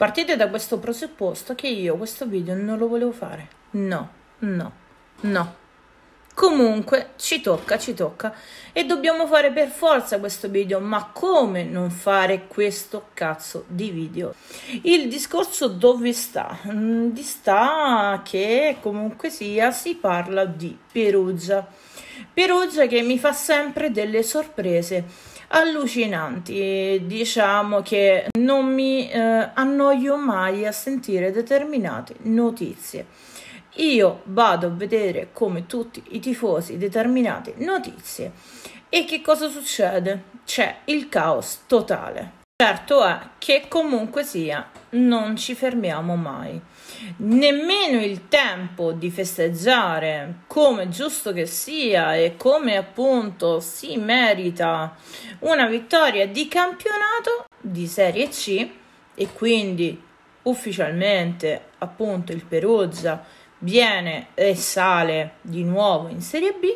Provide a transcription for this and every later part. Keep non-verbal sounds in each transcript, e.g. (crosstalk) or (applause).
Partite da questo presupposto che io questo video non lo volevo fare. No, no, no. Comunque ci tocca, ci tocca e dobbiamo fare per forza questo video, ma come non fare questo cazzo di video? Il discorso dove sta? Mm, di sta che comunque sia si parla di Perugia. Perugia che mi fa sempre delle sorprese allucinanti. Diciamo che non mi eh, annoio mai a sentire determinate notizie. Io vado a vedere come tutti i tifosi determinate notizie e che cosa succede? C'è il caos totale. Certo è che comunque sia, non ci fermiamo mai nemmeno il tempo di festeggiare come giusto che sia e come appunto si merita una vittoria di campionato di Serie C e quindi ufficialmente appunto il Perugia viene e sale di nuovo in Serie B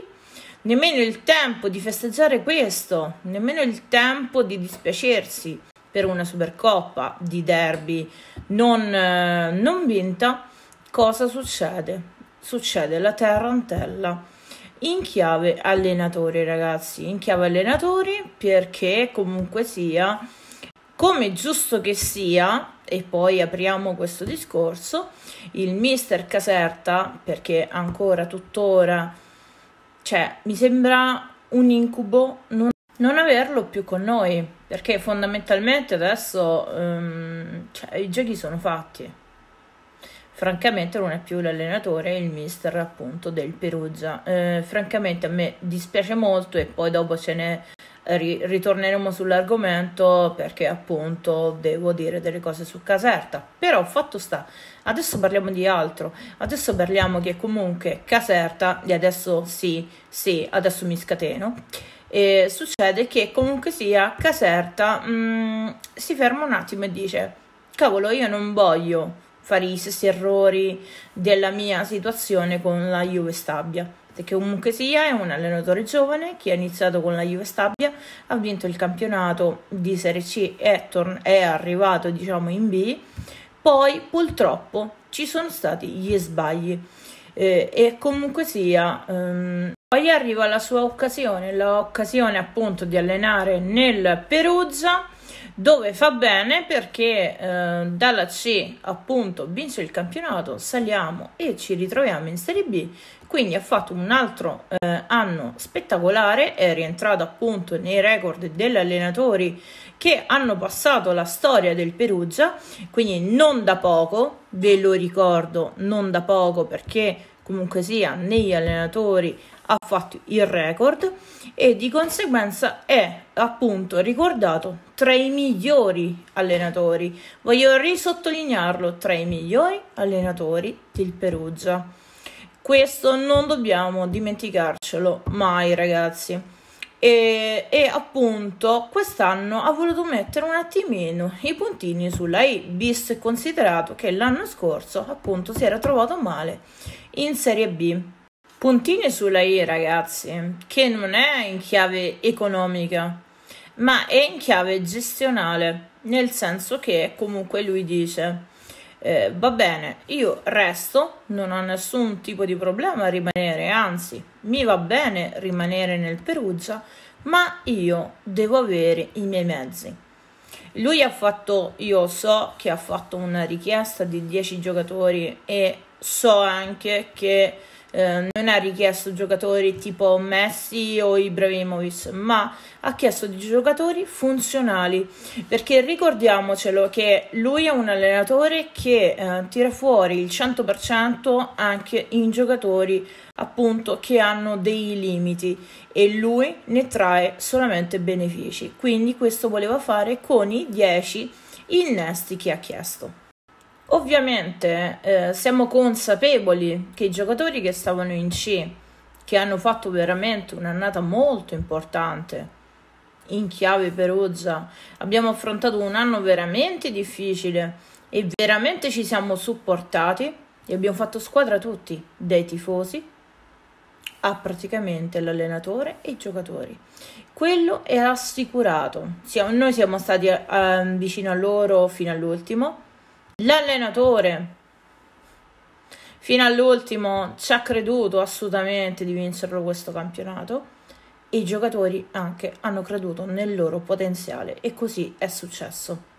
nemmeno il tempo di festeggiare questo, nemmeno il tempo di dispiacersi per una Supercoppa di derby non, eh, non vinta, cosa succede? Succede la Tarantella in chiave allenatori, ragazzi, in chiave allenatori perché comunque sia, come giusto che sia, e poi apriamo questo discorso, il mister Caserta, perché ancora tuttora, cioè, mi sembra un incubo, non non averlo più con noi, perché fondamentalmente adesso um, cioè, i giochi sono fatti. Francamente non è più l'allenatore, il mister appunto del Perugia. Eh, francamente a me dispiace molto e poi dopo ce ne ri- ritorneremo sull'argomento perché appunto devo dire delle cose su Caserta. Però fatto sta, adesso parliamo di altro, adesso parliamo che comunque Caserta, e adesso sì, sì, adesso mi scateno e succede che comunque sia Caserta mh, mm, si ferma un attimo e dice cavolo io non voglio fare gli stessi errori della mia situazione con la Juve Stabia perché comunque sia è un allenatore giovane che ha iniziato con la Juve Stabia ha vinto il campionato di Serie C e torn- è arrivato diciamo in B poi purtroppo ci sono stati gli sbagli eh, e comunque sia ehm, poi arriva la sua occasione, l'occasione appunto di allenare nel Perugia dove fa bene perché eh, dalla C appunto vince il campionato, saliamo e ci ritroviamo in Serie B, quindi ha fatto un altro eh, anno spettacolare, è rientrato appunto nei record degli allenatori che hanno passato la storia del Perugia, quindi non da poco, ve lo ricordo, non da poco perché comunque sia negli allenatori ha fatto il record e di conseguenza è appunto ricordato tra i migliori allenatori. Voglio risottolinearlo tra i migliori allenatori del Perugia. Questo non dobbiamo dimenticarcelo mai, ragazzi. E, e, appunto quest'anno ha voluto mettere un attimino i puntini sulla I, visto e considerato che l'anno scorso appunto si era trovato male in Serie B puntini sulla I, ragazzi, che non è in chiave economica, ma è in chiave gestionale, nel senso che comunque lui dice. Eh, va bene, io resto, non ho nessun tipo di problema a rimanere, anzi, mi va bene rimanere nel Perugia, ma io devo avere i miei mezzi. Lui ha fatto, io so che ha fatto una richiesta di 10 giocatori e so anche che Ehm, non ha richiesto giocatori tipo Messi o Ibrahimovic, ma ha chiesto di giocatori funzionali, perché ricordiamocelo che lui è un allenatore che eh, tira fuori il 100% anche in giocatori appunto che hanno dei limiti e lui ne trae solamente benefici. Quindi questo voleva fare con i 10 innesti che ha chiesto. Ovviamente eh, siamo consapevoli che i giocatori che stavano in C, che hanno fatto veramente un'annata molto importante in chiave per Uzza, abbiamo affrontato un anno veramente difficile e veramente ci siamo supportati e abbiamo fatto squadra tutti, dai tifosi a praticamente l'allenatore e i giocatori. Quello è assicurato, noi siamo stati eh, vicino a loro fino all'ultimo l'allenatore fino all'ultimo ci ha creduto assolutamente di vincerlo questo campionato e i giocatori anche hanno creduto nel loro potenziale e così è successo.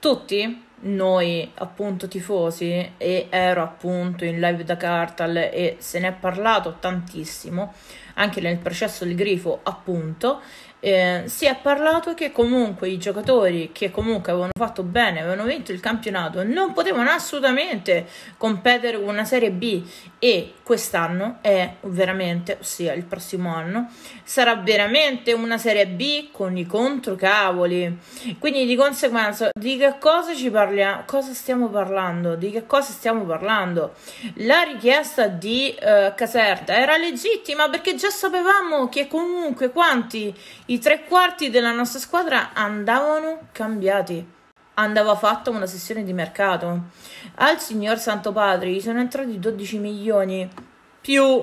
Tutti noi appunto tifosi e ero appunto in live da Cartal e se ne è parlato tantissimo anche nel processo del grifo appunto eh, si è parlato che comunque i giocatori che comunque avevano fatto bene, avevano vinto il campionato, non potevano assolutamente competere con una Serie B e quest'anno è veramente, ossia il prossimo anno, sarà veramente una Serie B con i controcavoli. Quindi di conseguenza di che cosa ci parliamo, cosa stiamo parlando, di che cosa stiamo parlando? La richiesta di eh, Caserta era legittima perché già sapevamo che comunque quanti i tre quarti della nostra squadra andavano cambiati. Andava fatta una sessione di mercato. Al signor Santo Padre gli sono entrati 12 milioni più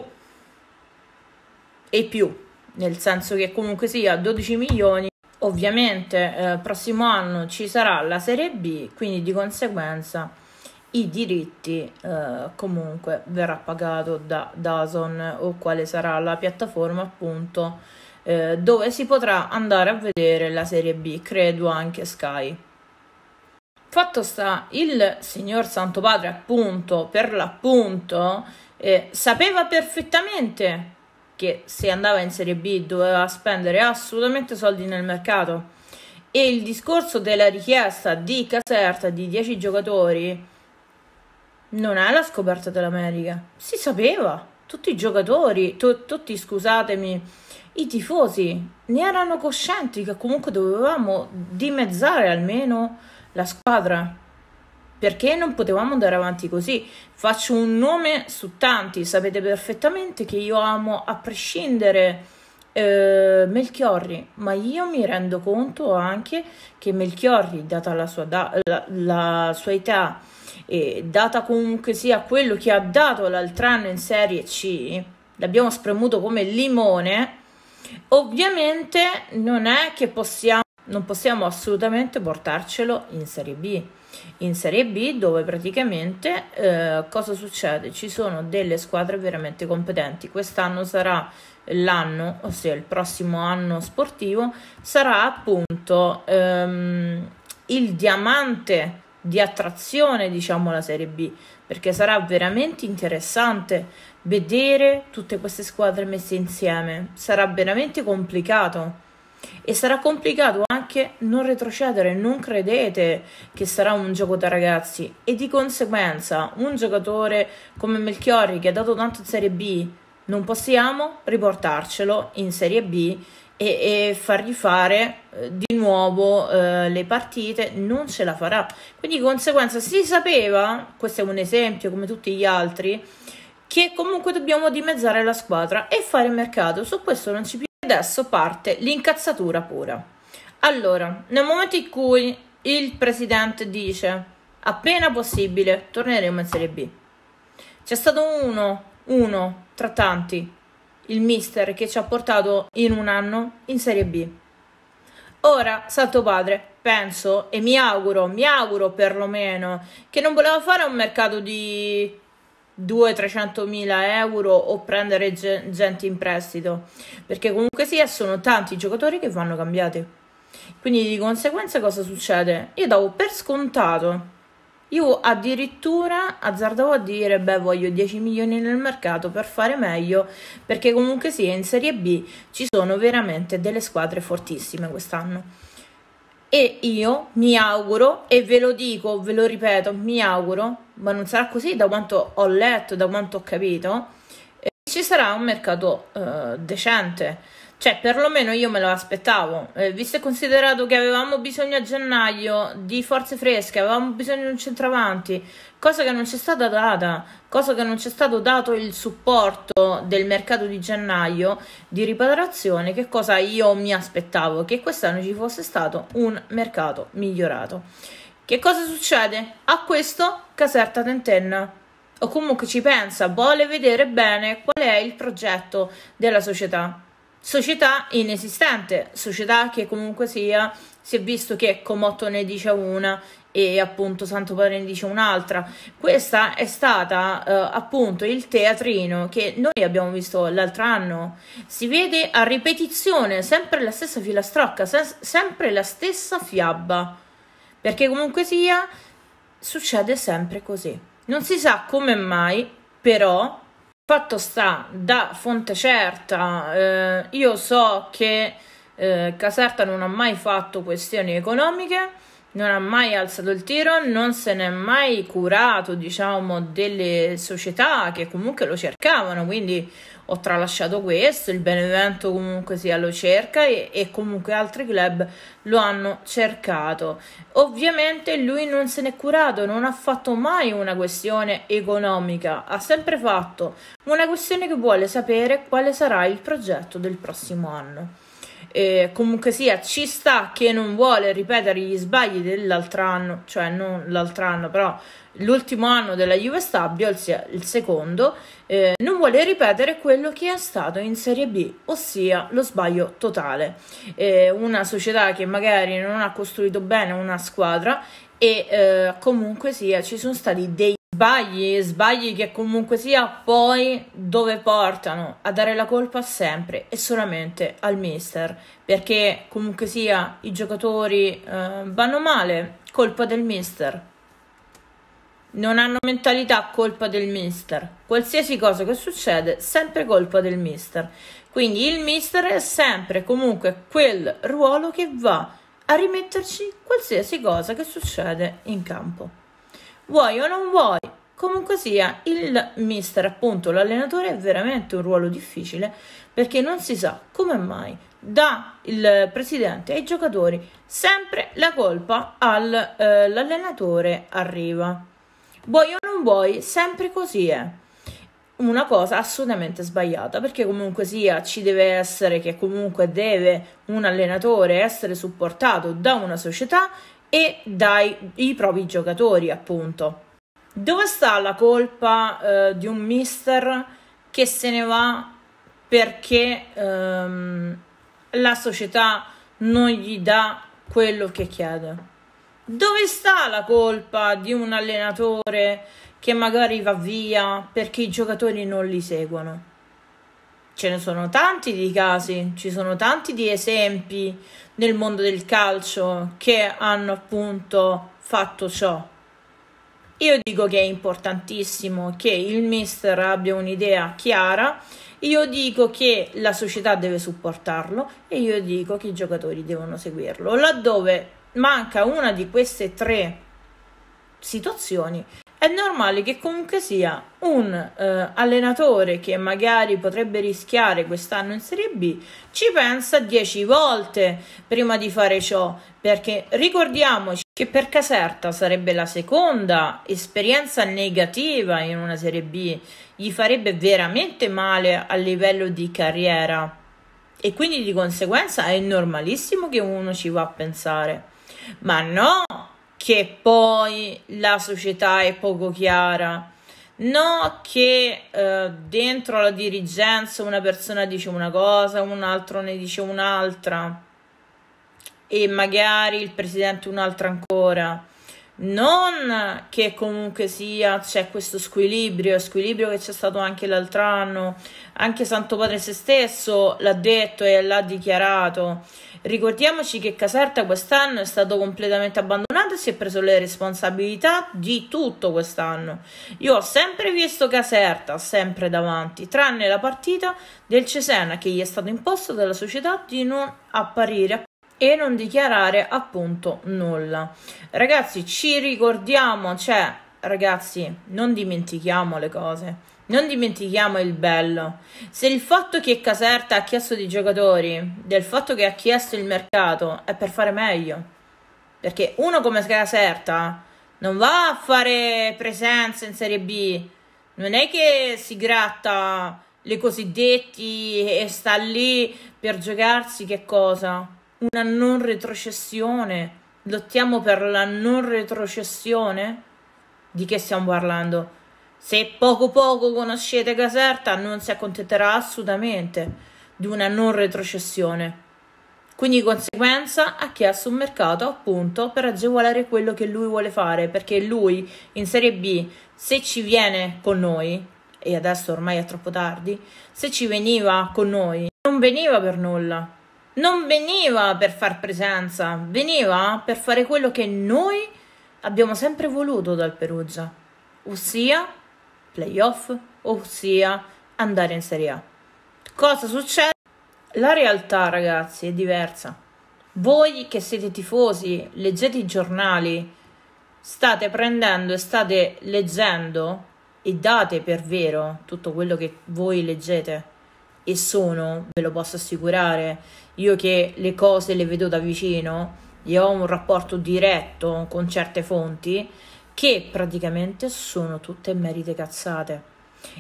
e più, nel senso che comunque sia 12 milioni ovviamente eh, prossimo anno ci sarà la Serie B, quindi di conseguenza i diritti eh, comunque verrà pagato da Dazon o quale sarà la piattaforma appunto eh, dove si potrà andare a vedere la Serie B, credo anche Sky. Fatto sta, il signor Santo Padre, appunto, per l'appunto, eh, sapeva perfettamente che se andava in Serie B doveva spendere assolutamente soldi nel mercato. E il discorso della richiesta di Caserta di 10 giocatori non è la scoperta dell'America. Si sapeva, tutti i giocatori, tutti, scusatemi, i tifosi ne erano coscienti che comunque dovevamo dimezzare almeno la squadra perché non potevamo andare avanti così. Faccio un nome su tanti, sapete perfettamente che io amo a prescindere eh, Melchiorri, ma io mi rendo conto anche che Melchiorri, data la sua, da- la, la sua età e data comunque sia quello che ha dato l'altro anno in Serie C, l'abbiamo spremuto come limone Ovviamente non è che possiamo, non possiamo assolutamente portarcelo in Serie B. In Serie B dove praticamente eh, cosa succede? Ci sono delle squadre veramente competenti. Quest'anno sarà l'anno, ossia il prossimo anno sportivo, sarà appunto ehm, il diamante di attrazione, diciamo, la Serie B, perché sarà veramente interessante vedere tutte queste squadre messe insieme sarà veramente complicato. E sarà complicato anche non retrocedere, non credete che sarà un gioco da ragazzi. E di conseguenza un giocatore come Melchiorri che ha dato tanto in Serie B, non possiamo riportarcelo in Serie B e, e fargli fare eh, di nuovo eh, le partite, non ce la farà. Quindi di conseguenza si sapeva, questo è un esempio come tutti gli altri, che comunque dobbiamo dimezzare la squadra e fare mercato. Su questo non ci più adesso parte l'incazzatura pura. Allora, nel momento in cui il presidente dice appena possibile torneremo in Serie B. C'è stato uno, uno tra tanti, il mister che ci ha portato in un anno in Serie B. Ora, Santo Padre, penso e mi auguro, mi auguro perlomeno, che non voleva fare un mercato di 200-300 mila euro o prendere gente in prestito perché comunque sia sono tanti i giocatori che vanno cambiati quindi di conseguenza cosa succede? io davo per scontato io addirittura azzardavo a dire beh voglio 10 milioni nel mercato per fare meglio perché comunque sia in Serie B ci sono veramente delle squadre fortissime quest'anno e io mi auguro, e ve lo dico, ve lo ripeto, mi auguro, ma non sarà così da quanto ho letto, da quanto ho capito, ci sarà un mercato uh, decente. Cioè, perlomeno io me lo aspettavo, eh, visto e considerato che avevamo bisogno a gennaio di forze fresche, avevamo bisogno di un centravanti, cosa che non c'è stata data, cosa che non c'è stato dato il supporto del mercato di gennaio di riparazione, che cosa io mi aspettavo? Che quest'anno ci fosse stato un mercato migliorato. Che cosa succede? A questo Caserta tentenna o comunque ci pensa, vuole vedere bene qual è il progetto della società. Società inesistente, società che comunque sia, si è visto che Comotto ne dice una e appunto Santo Padre ne dice un'altra. Questa è stata eh, appunto il teatrino che noi abbiamo visto l'altro anno. Si vede a ripetizione, sempre la stessa filastrocca, se- sempre la stessa fiaba. Perché comunque sia, succede sempre così. Non si sa come mai, però, fatto sta da fonte certa, eh, io so che eh, Caserta non ha mai fatto questioni economiche non ha mai alzato il tiro, non se n'è mai curato, diciamo, delle società che comunque lo cercavano, quindi ho tralasciato questo, il Benevento comunque sia lo cerca e, e comunque altri club lo hanno cercato. Ovviamente lui non se n'è curato, non ha fatto mai una questione economica, ha sempre fatto una questione che vuole sapere quale sarà il progetto del prossimo anno eh, comunque sia ci sta che non vuole ripetere gli sbagli dell'altro anno, cioè non l'altro anno, però l'ultimo anno della Juve Stabio, ossia il secondo, eh, non vuole ripetere quello che è stato in Serie B, ossia lo sbaglio totale. Eh, una società che magari non ha costruito bene una squadra e eh, comunque sia ci sono stati dei Sbagli, sbagli che comunque sia, poi dove portano a dare la colpa sempre e solamente al mister, perché comunque sia i giocatori eh, vanno male, colpa del mister. Non hanno mentalità, colpa del mister. Qualsiasi cosa che succede, sempre colpa del mister. Quindi il mister è sempre comunque quel ruolo che va a rimetterci qualsiasi cosa che succede in campo. Vuoi o non vuoi, comunque sia, il mister, appunto, l'allenatore è veramente un ruolo difficile perché non si sa come mai dà il presidente ai giocatori sempre la colpa all'allenatore eh, arriva. Vuoi o non vuoi, sempre così è una cosa assolutamente sbagliata perché comunque sia ci deve essere che comunque deve un allenatore essere supportato da una società e dai propri giocatori, appunto. Dove sta la colpa eh, di un mister che se ne va perché ehm, la società non gli dà quello che chiede? Dove sta la colpa di un allenatore che magari va via perché i giocatori non li seguono? Ce ne sono tanti di casi, ci sono tanti di esempi nel mondo del calcio che hanno appunto fatto ciò. Io dico che è importantissimo che il mister abbia un'idea chiara, io dico che la società deve supportarlo e io dico che i giocatori devono seguirlo. Laddove manca una di queste tre situazioni, è normale che comunque sia un eh, allenatore che magari potrebbe rischiare quest'anno in Serie B ci pensa dieci volte prima di fare ciò, perché ricordiamoci che per Caserta sarebbe la seconda esperienza negativa in una Serie B, gli farebbe veramente male a livello di carriera e quindi di conseguenza è normalissimo che uno ci va a pensare. Ma no, che poi la società è poco chiara. No, che eh, dentro la dirigenza una persona dice una cosa, un altro ne dice un'altra e magari il presidente un'altra ancora non che comunque sia c'è questo squilibrio, squilibrio che c'è stato anche l'altro anno, anche Santo Padre se stesso l'ha detto e l'ha dichiarato. Ricordiamoci che Caserta quest'anno è stato completamente abbandonato e si è preso le responsabilità di tutto quest'anno. Io ho sempre visto Caserta sempre davanti, tranne la partita del Cesena che gli è stato imposto dalla società di non apparire a e non dichiarare appunto nulla. Ragazzi, ci ricordiamo, cioè, ragazzi, non dimentichiamo le cose. Non dimentichiamo il bello. Se il fatto che Caserta ha chiesto di giocatori, del fatto che ha chiesto il mercato, è per fare meglio. Perché uno come Caserta non va a fare presenza in Serie B. Non è che si gratta le cosiddette e sta lì per giocarsi che cosa? una non retrocessione, lottiamo per la non retrocessione? Di che stiamo parlando? Se poco poco conoscete Caserta, non si accontenterà assolutamente di una non retrocessione. Quindi conseguenza ha chiesto un mercato appunto per agevolare quello che lui vuole fare, perché lui in Serie B se ci viene con noi, e adesso ormai è troppo tardi, se ci veniva con noi non veniva per nulla, non veniva per far presenza, veniva per fare quello che noi abbiamo sempre voluto dal Perugia, ossia playoff, ossia andare in Serie A. Cosa succede? La realtà, ragazzi, è diversa. Voi che siete tifosi, leggete i giornali, state prendendo e state leggendo e date per vero tutto quello che voi leggete e sono, ve lo posso assicurare, io che le cose le vedo da vicino e ho un rapporto diretto con certe fonti, che praticamente sono tutte merite cazzate.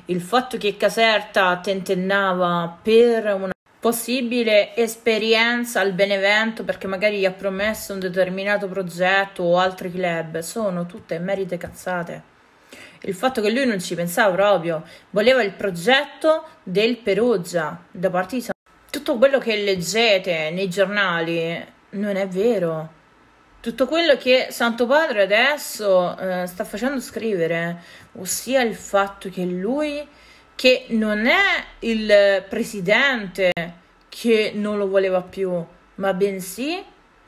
Il fatto che Caserta tentennava per una possibile esperienza al Benevento perché magari gli ha promesso un determinato progetto o altri club sono tutte merite cazzate il fatto che lui non ci pensava proprio, voleva il progetto del Perugia da parte di San... Tutto quello che leggete nei giornali non è vero. Tutto quello che Santo Padre adesso eh, sta facendo scrivere, ossia il fatto che lui, che non è il presidente che non lo voleva più, ma bensì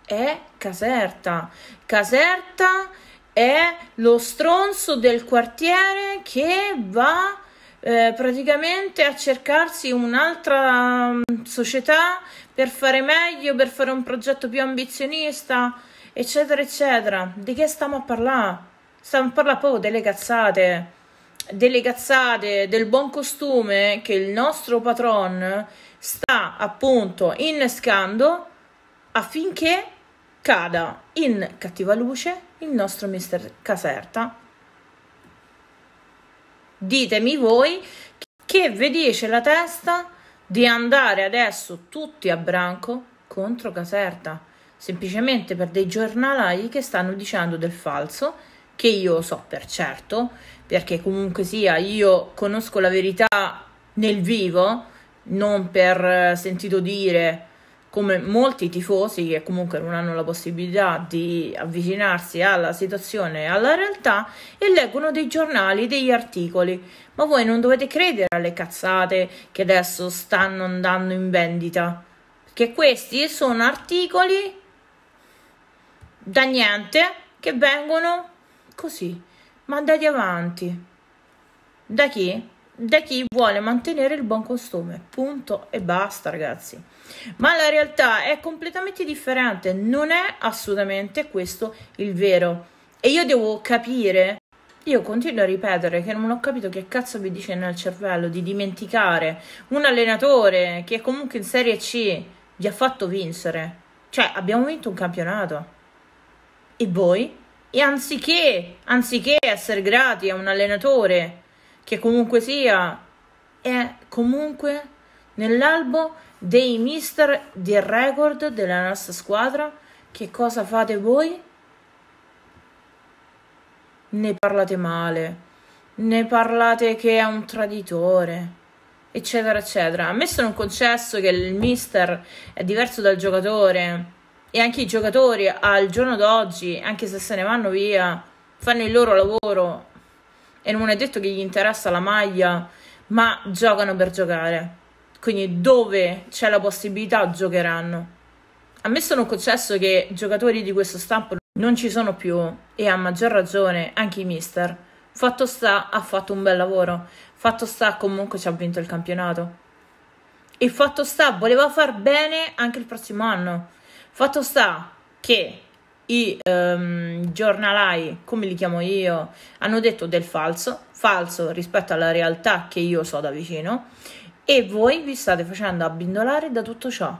è Caserta. Caserta è lo stronzo del quartiere che va eh, praticamente a cercarsi un'altra mm, società per fare meglio, per fare un progetto più ambizionista, eccetera, eccetera. Di che stiamo a parlare? Stiamo a parlare proprio delle cazzate, delle cazzate, del buon costume che il nostro patron sta appunto innescando affinché cada in cattiva luce il nostro mister Caserta. Ditemi voi che vi dice la testa di andare adesso tutti a branco contro Caserta, semplicemente per dei giornalai che stanno dicendo del falso, che io so per certo, perché comunque sia io conosco la verità nel vivo, non per eh, sentito dire come molti tifosi che comunque non hanno la possibilità di avvicinarsi alla situazione alla realtà e leggono dei giornali, degli articoli. Ma voi non dovete credere alle cazzate che adesso stanno andando in vendita, perché questi sono articoli da niente che vengono così mandati avanti. Da chi? da chi vuole mantenere il buon costume, punto e basta ragazzi. Ma la realtà è completamente differente, non è assolutamente questo il vero. E io devo capire, io continuo a ripetere che non ho capito che cazzo vi dice nel cervello di dimenticare un allenatore che comunque in Serie C vi ha fatto vincere. Cioè abbiamo vinto un campionato. E voi? E anziché, anziché essere grati a un allenatore che comunque sia è comunque nell'albo dei mister del record della nostra squadra. Che cosa fate voi? Ne parlate male, ne parlate che è un traditore, eccetera, eccetera. A me sono concesso che il mister è diverso dal giocatore e anche i giocatori al giorno d'oggi, anche se se ne vanno via, fanno il loro lavoro, e non è detto che gli interessa la maglia, ma giocano per giocare. Quindi dove c'è la possibilità giocheranno. A me sono concesso che giocatori di questo stampo non ci sono più e a maggior ragione anche i mister. Fatto sta ha fatto un bel lavoro, fatto sta comunque ci ha vinto il campionato. E fatto sta voleva far bene anche il prossimo anno. Fatto sta che i um, giornalai, come li chiamo io, hanno detto del falso, falso rispetto alla realtà che io so da vicino, e voi vi state facendo abbindolare da tutto ciò.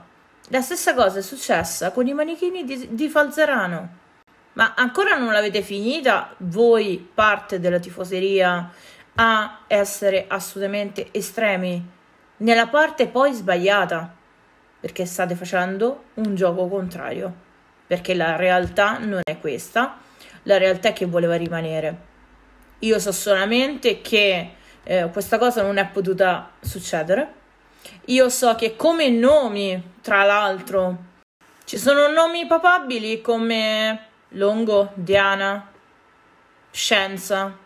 La stessa cosa è successa con i manichini di, di Falzerano. Ma ancora non l'avete finita voi, parte della tifoseria, a essere assolutamente estremi nella parte poi sbagliata, perché state facendo un gioco contrario perché la realtà non è questa, la realtà è che voleva rimanere. Io so solamente che eh, questa cosa non è potuta succedere. Io so che come nomi, tra l'altro, ci sono nomi papabili come Longo, Diana, Scienza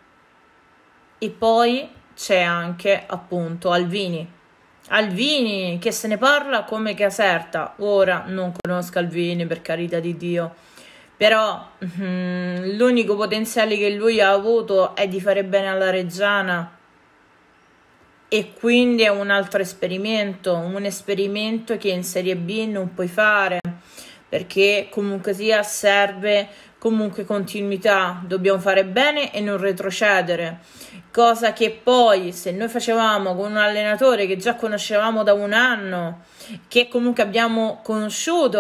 e poi c'è anche appunto Alvini Alvini che se ne parla come Caserta. Ora non conosco Alvini per carità di Dio, però mm, l'unico potenziale che lui ha avuto è di fare bene alla Reggiana e quindi è un altro esperimento, un esperimento che in Serie B non puoi fare perché comunque sia serve comunque continuità, dobbiamo fare bene e non retrocedere cosa che poi se noi facevamo con un allenatore che già conoscevamo da un anno, che comunque abbiamo conosciuto,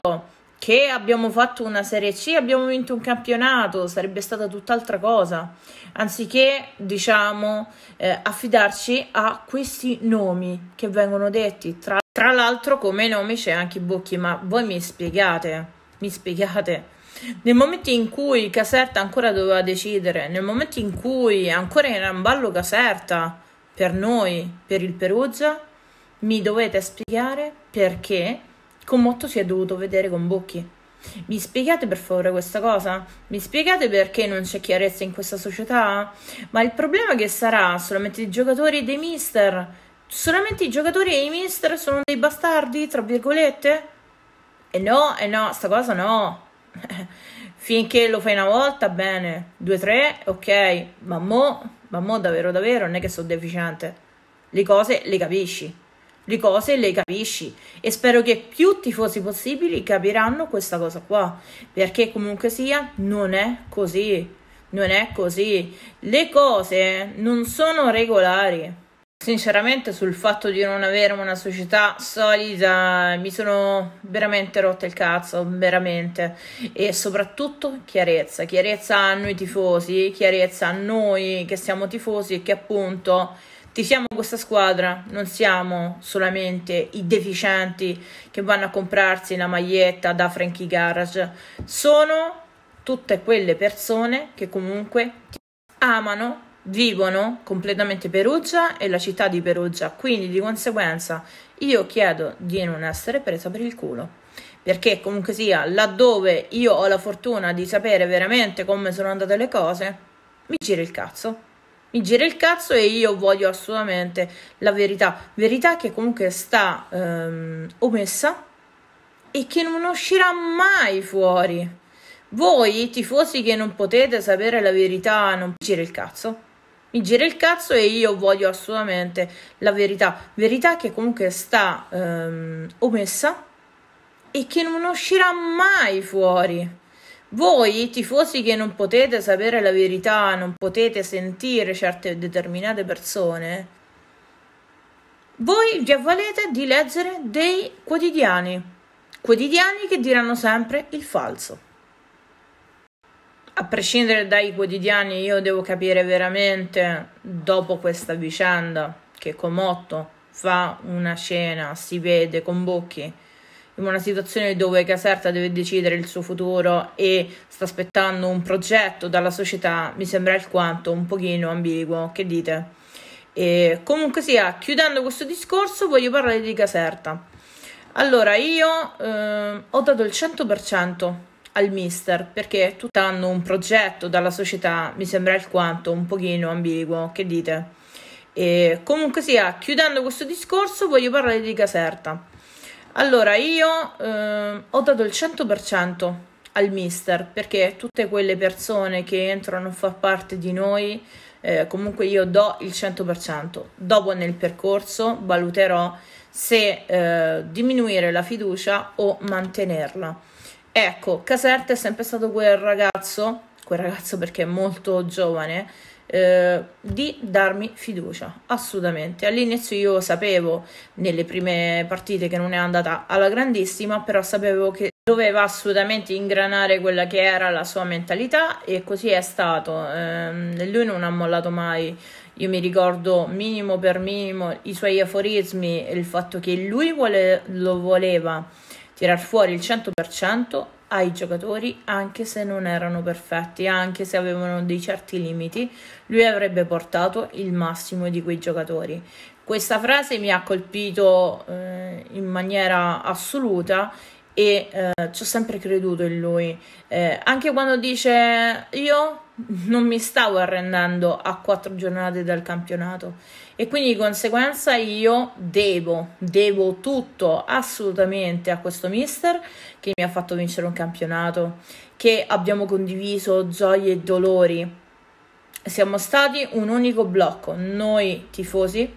che abbiamo fatto una Serie C, abbiamo vinto un campionato, sarebbe stata tutt'altra cosa, anziché diciamo eh, affidarci a questi nomi che vengono detti. Tra, tra l'altro come nomi c'è anche i Bocchi, ma voi mi spiegate, mi spiegate nel momento in cui Caserta ancora doveva decidere, nel momento in cui ancora era in ballo Caserta per noi, per il Perugia, mi dovete spiegare perché Commotto si è dovuto vedere con Bocchi. Mi spiegate per favore questa cosa? Mi spiegate perché non c'è chiarezza in questa società? Ma il problema che sarà solamente i giocatori e dei mister? Solamente i giocatori e i mister sono dei bastardi, tra virgolette? E no, e no, sta cosa no finché lo fai una volta, bene, due, tre, ok, ma mo, ma mo davvero, davvero, non è che sono deficiente. Le cose le capisci, le cose le capisci e spero che più tifosi possibili capiranno questa cosa qua, perché comunque sia non è così, non è così. Le cose non sono regolari. Sinceramente sul fatto di non avere una società solida mi sono veramente rotta il cazzo, veramente. E soprattutto chiarezza, chiarezza a noi tifosi, chiarezza a noi che siamo tifosi e che appunto ti siamo questa squadra, non siamo solamente i deficienti che vanno a comprarsi la maglietta da Frankie Garage, sono tutte quelle persone che comunque ti amano vivono completamente Perugia e la città di Perugia, quindi di conseguenza io chiedo di non essere presa per il culo. Perché comunque sia, laddove io ho la fortuna di sapere veramente come sono andate le cose, mi gira il cazzo. Mi gira il cazzo e io voglio assolutamente la verità. Verità che comunque sta ehm, omessa e che non uscirà mai fuori. Voi, tifosi che non potete sapere la verità, non gira il cazzo mi gira il cazzo e io voglio assolutamente la verità, verità che comunque sta ehm, omessa e che non uscirà mai fuori. Voi tifosi che non potete sapere la verità, non potete sentire certe determinate persone, voi vi avvalete di leggere dei quotidiani, quotidiani che diranno sempre il falso a prescindere dai quotidiani, io devo capire veramente dopo questa vicenda che Comotto fa una scena, si vede con Bocchi in una situazione dove Caserta deve decidere il suo futuro e sta aspettando un progetto dalla società, mi sembra alquanto un pochino ambiguo, che dite? E comunque sia, chiudendo questo discorso voglio parlare di Caserta. Allora, io eh, ho dato il 100% al mister perché tutti hanno un progetto dalla società, mi sembra alquanto un pochino ambiguo, che dite? E comunque sia, chiudendo questo discorso voglio parlare di Caserta. Allora, io eh, ho dato il 100% al mister perché tutte quelle persone che entrano a far parte di noi, eh, comunque io do il 100%. Dopo nel percorso valuterò se eh, diminuire la fiducia o mantenerla Ecco, Caserta è sempre stato quel ragazzo, quel ragazzo perché è molto giovane, eh, di darmi fiducia, assolutamente. All'inizio io sapevo, nelle prime partite, che non è andata alla grandissima, però sapevo che doveva assolutamente ingranare quella che era la sua mentalità e così è stato. Eh, lui non ha mollato mai. Io mi ricordo minimo per minimo i suoi aforismi, il fatto che lui vuole, lo voleva tirar fuori il 100% ai giocatori anche se non erano perfetti, anche se avevano dei certi limiti, lui avrebbe portato il massimo di quei giocatori. Questa frase mi ha colpito eh, in maniera assoluta e eh, ci ho sempre creduto in lui. Eh, anche quando dice io non mi stavo arrendendo a quattro giornate dal campionato e quindi di conseguenza io devo, devo tutto assolutamente a questo mister che mi ha fatto vincere un campionato, che abbiamo condiviso gioie e dolori. Siamo stati un unico blocco, noi tifosi,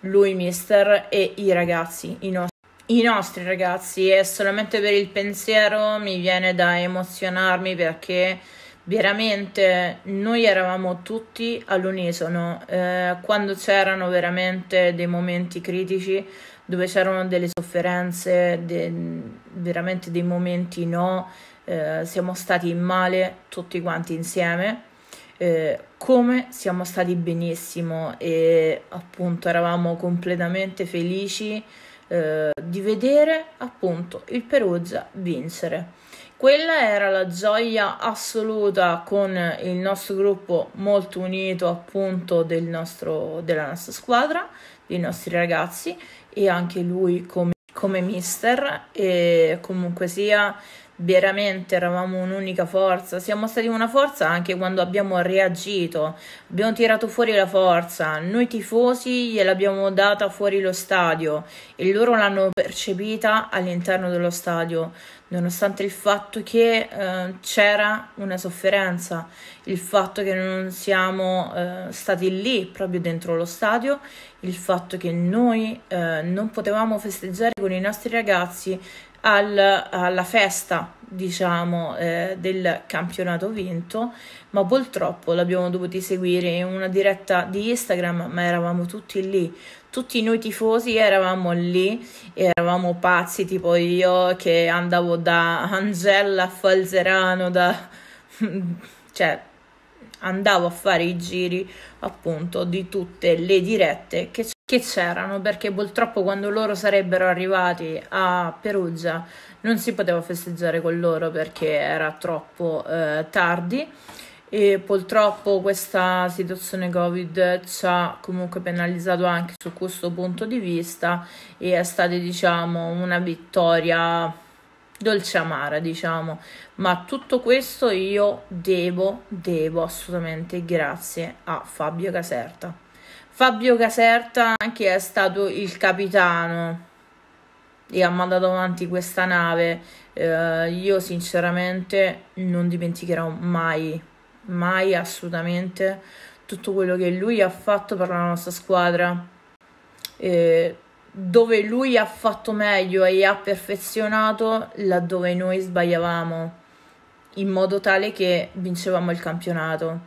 lui mister e i ragazzi, i nostri i nostri ragazzi e solamente per il pensiero mi viene da emozionarmi perché veramente noi eravamo tutti all'unisono eh, quando c'erano veramente dei momenti critici dove c'erano delle sofferenze de- veramente dei momenti no eh, siamo stati male tutti quanti insieme eh, come siamo stati benissimo e appunto eravamo completamente felici eh, di vedere appunto il Perugia vincere quella era la gioia assoluta con il nostro gruppo molto unito appunto del nostro, della nostra squadra, dei nostri ragazzi e anche lui come, come mister e comunque sia veramente eravamo un'unica forza, siamo stati una forza anche quando abbiamo reagito, abbiamo tirato fuori la forza, noi tifosi gliel'abbiamo data fuori lo stadio e loro l'hanno percepita all'interno dello stadio, nonostante il fatto che eh, c'era una sofferenza, il fatto che non siamo eh, stati lì proprio dentro lo stadio, il fatto che noi eh, non potevamo festeggiare con i nostri ragazzi al, alla festa diciamo eh, del campionato vinto ma purtroppo l'abbiamo dovuto seguire in una diretta di Instagram ma eravamo tutti lì tutti noi tifosi eravamo lì eravamo pazzi tipo io che andavo da Angela a Falzerano da (laughs) cioè andavo a fare i giri appunto di tutte le dirette che che c'erano perché purtroppo quando loro sarebbero arrivati a Perugia non si poteva festeggiare con loro perché era troppo eh, tardi e purtroppo questa situazione covid ci ha comunque penalizzato anche su questo punto di vista e è stata diciamo una vittoria dolce amara diciamo ma tutto questo io devo devo assolutamente grazie a Fabio Caserta Fabio Caserta che è stato il capitano e ha mandato avanti questa nave eh, io sinceramente non dimenticherò mai mai assolutamente tutto quello che lui ha fatto per la nostra squadra eh, dove lui ha fatto meglio e ha perfezionato laddove noi sbagliavamo in modo tale che vincevamo il campionato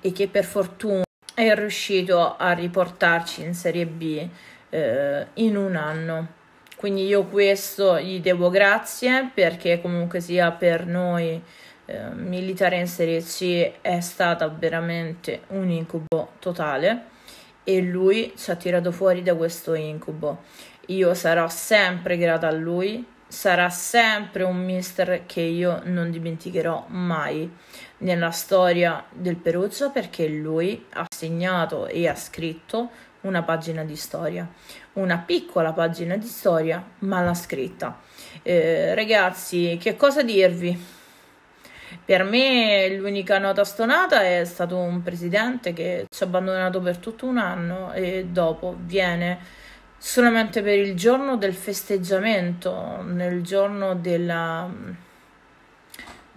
e che per fortuna è riuscito a riportarci in Serie B eh, in un anno. Quindi io questo gli devo grazie perché comunque sia per noi eh, militare in Serie C è stata veramente un incubo totale e lui ci ha tirato fuori da questo incubo. Io sarò sempre grata a lui, sarà sempre un mister che io non dimenticherò mai nella storia del Peruzzo perché lui ha segnato e ha scritto una pagina di storia, una piccola pagina di storia, ma l'ha scritta. Eh, ragazzi, che cosa dirvi? Per me l'unica nota stonata è stato un presidente che ci ha abbandonato per tutto un anno e dopo viene solamente per il giorno del festeggiamento, nel giorno della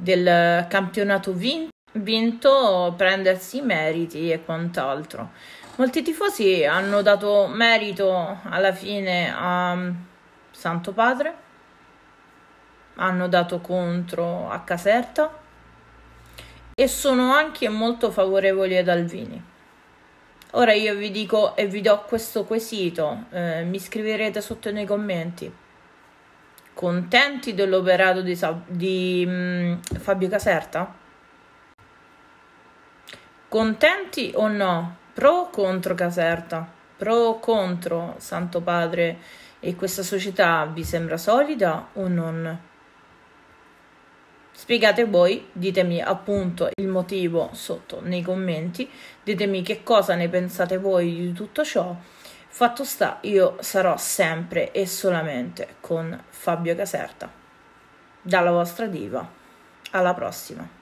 del campionato vinto, vinto prendersi i meriti e quant'altro. Molti tifosi hanno dato merito alla fine a mm, Santo Padre, hanno dato contro a Caserta e sono anche molto favorevoli ad Alvini. Ora io vi dico e vi do questo quesito, eh, mi scriverete sotto nei commenti contenti dell'operato di, di mh, mm, Fabio Caserta? Contenti o no? Pro o contro Caserta? Pro o contro Santo Padre? E questa società vi sembra solida o non? Spiegate voi, ditemi appunto il motivo sotto nei commenti, ditemi che cosa ne pensate voi di tutto ciò Fatto sta, io sarò sempre e solamente con Fabio Caserta. Dalla vostra diva. Alla prossima.